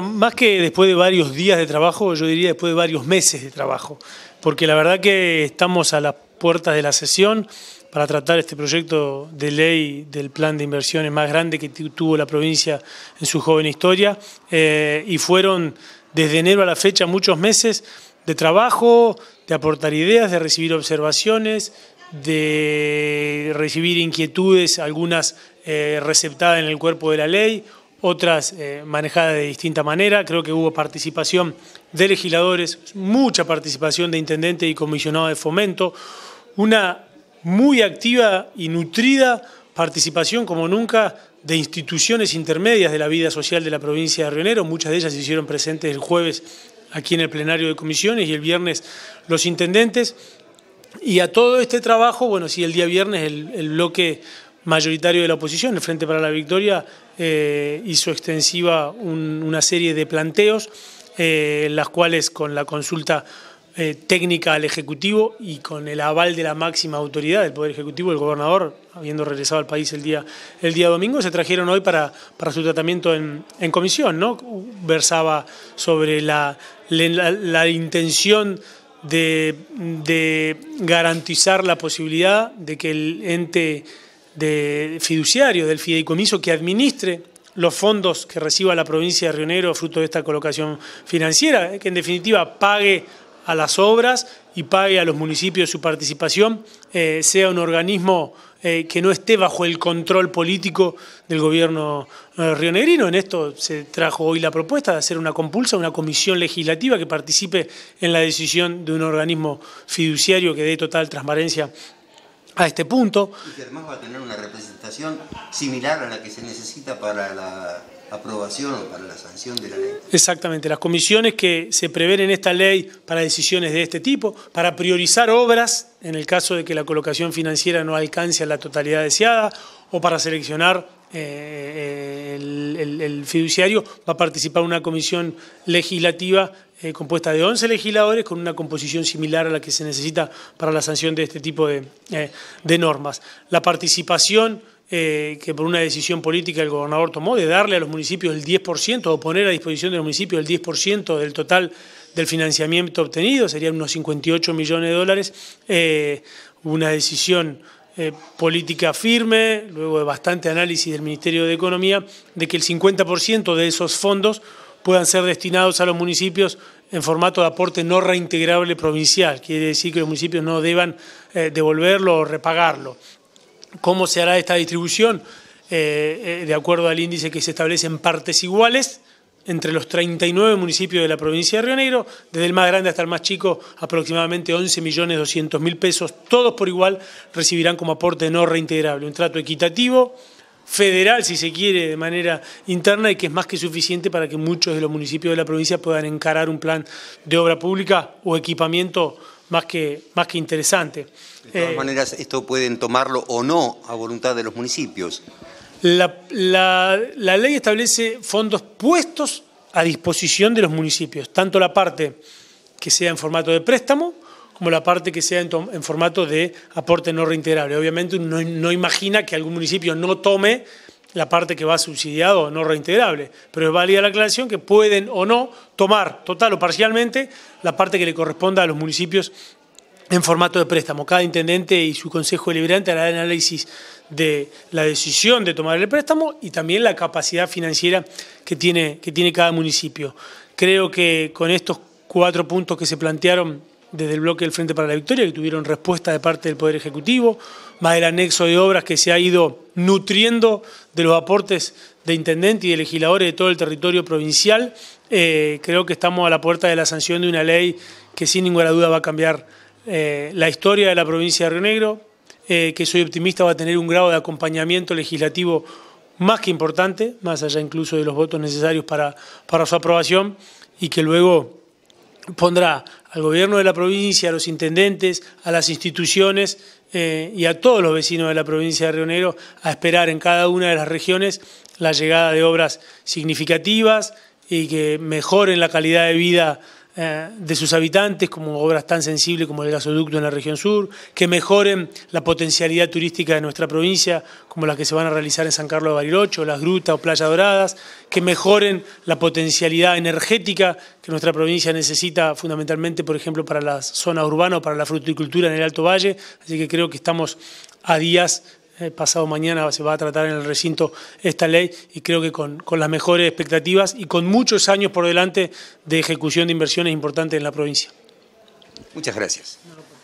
más que después de varios días de trabajo, yo diría después de varios meses de trabajo, porque la verdad que estamos a las puertas de la sesión para tratar este proyecto de ley del plan de inversiones más grande que tuvo la provincia en su joven historia, eh, y fueron desde enero a la fecha muchos meses de trabajo, de aportar ideas, de recibir observaciones, de recibir inquietudes, algunas eh, receptadas en el cuerpo de la ley, otras eh, manejadas de distinta manera. Creo que hubo participación de legisladores, mucha participación de intendente y comisionado de fomento, una muy activa y nutrida participación como nunca de instituciones intermedias de la vida social de la provincia de Rionero, muchas de ellas se hicieron presentes el jueves aquí en el plenario de comisiones y el viernes los intendentes. Y a todo este trabajo, bueno, sí, el día viernes el, el bloque mayoritario de la oposición, el Frente para la Victoria, eh, hizo extensiva una serie de planteos, eh, las cuales con la consulta eh, técnica al Ejecutivo y con el aval de la máxima autoridad del Poder Ejecutivo, el gobernador, habiendo regresado al país el día, el día domingo, se trajeron hoy para, para su tratamiento en, comisión. ¿no? Versaba sobre la, intención de, de garantizar la posibilidad de que el ente de fiduciario del fideicomiso que administre los fondos que reciba la provincia de Río Negro fruto de esta colocación financiera, eh, que en definitiva pague a las obras y pague a los municipios su participación, eh, sea un organismo eh, que no esté bajo el control político del gobierno rionegrino. En esto se trajo hoy la propuesta de hacer una compulsa, una comisión legislativa que participe en la decisión de un organismo fiduciario que dé total transparencia a este punto. Y que además va a tener una representación similar a la que se necesita para la aprobación o para la sanción de la ley. Exactamente, las comisiones que se prevén en esta ley para decisiones de este tipo, para priorizar obras en el caso de que la colocación financiera no alcance a la totalidad deseada o para seleccionar eh, eh, el, fiduciario, va a participar una comisión legislativa eh, compuesta de 11 legisladores con una composición similar a la que se necesita para la sanción de este tipo de, eh, normas. La participación eh, que por una decisión política el gobernador tomó de darle a los municipios el 10% o poner a disposición de los municipios el 10% del total del financiamiento obtenido, serían unos 58 millones de dólares, una decisión... política firme, luego de bastante análisis del Ministerio de Economía, de que el 50% de esos fondos puedan ser destinados a los municipios en formato de aporte no reintegrable provincial, quiere decir que los municipios no deban eh, devolverlo o repagarlo. ¿Cómo se hará esta distribución? Eh, eh, de acuerdo al índice que se establece en partes iguales, entre los 39 municipios de la provincia de Río Negro, desde el más grande hasta el más chico, aproximadamente 11.200.000 pesos, todos por igual recibirán como aporte no reintegrable, un trato equitativo, federal, si se quiere, de manera interna y que es más que suficiente para que muchos de los municipios de la provincia puedan encarar un plan de obra pública o equipamiento más que, más que interesante. De todas eh, maneras, esto pueden tomarlo o no a voluntad de los municipios. la ley establece fondos puestos a disposición de los municipios, tanto la parte que sea en formato de préstamo, como la parte que sea en, formato de aporte no reintegrable. Obviamente uno no imagina que algún municipio no tome la parte que va subsidiado o no reintegrable, pero es válida la aclaración que pueden o no tomar total o parcialmente la parte que le corresponda a los municipios en formato de préstamo. Cada intendente y su consejo deliberante hará el análisis de la decisión de tomar el préstamo y también la capacidad financiera que tiene, que tiene cada municipio. Creo que con estos cuatro puntos que se plantearon desde el bloque del Frente para la Victoria, que tuvieron respuesta de parte del Poder Ejecutivo, más el anexo de obras que se ha ido nutriendo de los aportes de intendentes y de legisladores de todo el territorio provincial, eh, creo que estamos a la puerta de la sanción de una ley que sin ninguna duda va a cambiar eh, la historia de la provincia de Río Negro, eh, que soy optimista va a tener un grado de acompañamiento legislativo más que importante, más allá incluso de los votos necesarios para, para su aprobación, y que luego pondrá al gobierno de la provincia, a los intendentes, a las instituciones eh, y a todos los vecinos de la provincia de Río a esperar en cada una de las regiones la llegada de obras significativas y que mejoren la calidad de vida eh, de sus habitantes, como obras tan sensibles como el gasoducto en la región sur, que mejoren la potencialidad turística de nuestra provincia, como las que se van a realizar en San Carlos de Bariloche, las grutas o playas doradas, que mejoren la potencialidad energética que nuestra provincia necesita fundamentalmente, por ejemplo, para la zona urbana o para la fruticultura en el Alto Valle. Así que creo que estamos a días eh, pasado mañana se va a tratar en el recinto esta ley y creo que con, con, las mejores expectativas y con muchos años por delante de ejecución de inversiones importantes en la provincia. Muchas gracias.